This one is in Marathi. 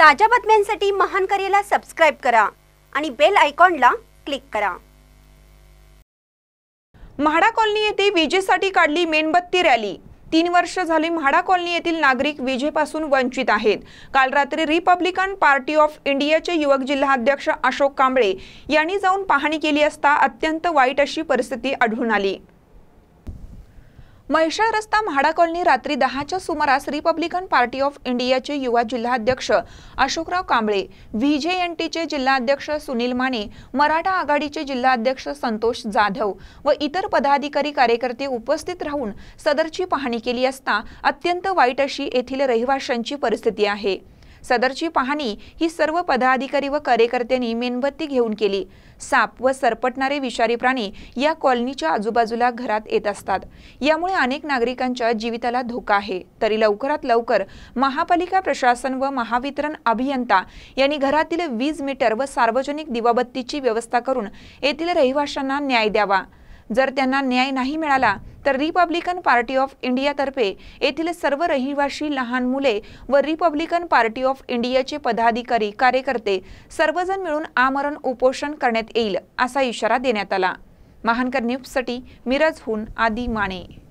ताज्या बातम्यांसाठी महान करेला सबस्क्राइब करा आणि बेल आयकॉनला क्लिक करा म्हाडा कॉलनी येथे विजेसाठी काढली मेणबत्ती रॅली तीन वर्ष झाली म्हाडा कॉलनी येथील नागरिक विजेपासून वंचित आहेत काल रात्री रिपब्लिकन पार्टी ऑफ इंडियाचे युवक जिल्हाध्यक्ष अशोक कांबळे यांनी जाऊन पाहणी केली असता अत्यंत वाईट अशी परिस्थिती आढळून आली म्हैसाळ रस्ता म्हाडा कॉलनी रात्री दहाच्या सुमारास रिपब्लिकन पार्टी ऑफ इंडियाचे युवा जिल्हाध्यक्ष Ashokrao Kamble V J N टीचे जिल्हाध्यक्ष सुनील माने मराठा आघाडीचे जिल्हाध्यक्ष संतोष जाधव व इतर पदाधिकारी कार्यकर्ते उपस्थित राहून सदरची पाहणी केली असता अत्यंत वाईट अशी येथील रहिवाशांची परिस्थिती आहे सदरची पाहणी ही सर्व पदाधिकारी व कार्यकर्त्यांनी मेणबत्ती घेऊन केली साप व सरपटणारे विषारी प्राणी या कॉलनीच्या आजूबाजूला घरात येत असतात यामुळे अनेक नागरिकांच्या जीविताला धोका आहे तरी लवकरात लवकर महापालिका प्रशासन व महावितरण अभियंता यांनी घरातील वीज मीटर व सार्वजनिक दिवाबत्तीची व्यवस्था करून येथील रहिवाशांना न्याय द्यावा जर त्यांना न्याय नाही मिळाला तर रिपब्लिकन पार्टी ऑफ इंडियातर्फे येथील सर्व रहिवाशी लहान मुले व रिपब्लिकन पार्टी ऑफ इंडियाचे पदाधिकारी कार्यकर्ते सर्वजण मिळून आमरण उपोषण करण्यात येईल असा इशारा देण्यात आला महानकर न्यूजसाठी मिरजहून आदी माने